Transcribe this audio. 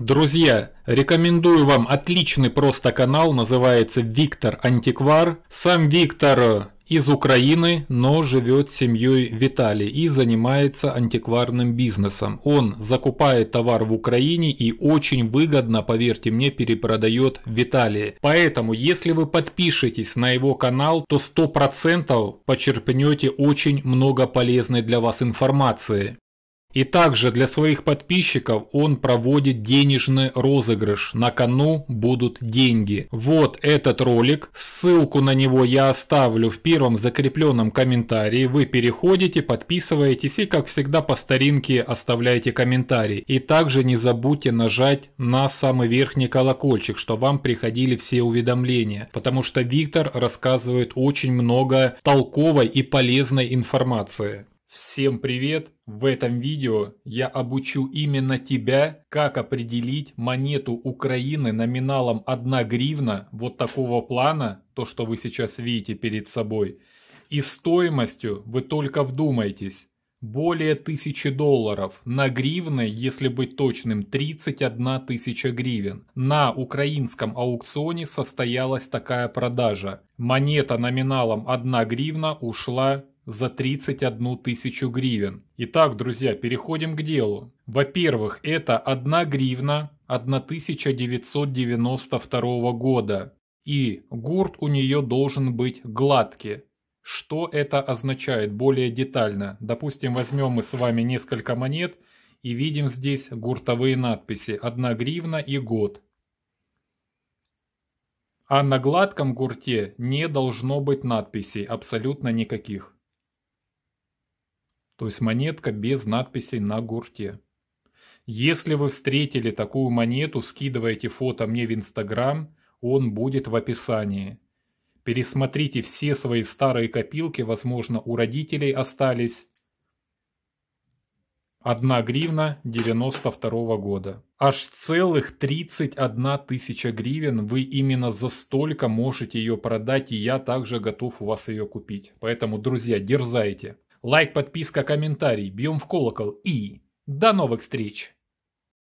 Друзья, рекомендую вам отличный просто канал, называется Виктор Антиквар. Сам Виктор из Украины, но живет с семьей в и занимается антикварным бизнесом. Он закупает товар в Украине и очень выгодно, поверьте мне, перепродает в Поэтому, если вы подпишетесь на его канал, то 100% почерпнете очень много полезной для вас информации. И также для своих подписчиков он проводит денежный розыгрыш. На кону будут деньги. Вот этот ролик. Ссылку на него я оставлю в первом закрепленном комментарии. Вы переходите, подписываетесь и, как всегда, по старинке оставляете комментарий. И также не забудьте нажать на самый верхний колокольчик, что вам приходили все уведомления. Потому что Виктор рассказывает очень много толковой и полезной информации. Всем привет! В этом видео я обучу именно тебя, как определить монету Украины номиналом 1 гривна вот такого плана, то что вы сейчас видите перед собой, и стоимостью, вы только вдумайтесь, более 1000 долларов, на гривны, если быть точным, 31 тысяча гривен. На украинском аукционе состоялась такая продажа. Монета номиналом 1 гривна ушла за 31 тысячу гривен. Итак, друзья, переходим к делу. Во-первых, это 1 гривна 1992 года. И гурт у нее должен быть гладкий. Что это означает более детально? Допустим, возьмем мы с вами несколько монет и видим здесь гуртовые надписи 1 гривна и год. А на гладком гурте не должно быть надписей абсолютно никаких то есть монетка без надписей на гурте. Если вы встретили такую монету, скидывайте фото мне в Инстаграм, он будет в описании. Пересмотрите все свои старые копилки, возможно, у родителей остались. 1 гривна 92 года. Аж целых 31 тысяча гривен вы именно за столько можете ее продать, и я также готов у вас ее купить. Поэтому, друзья, дерзайте. Лайк, подписка, комментарий, бьем в колокол и до новых встреч!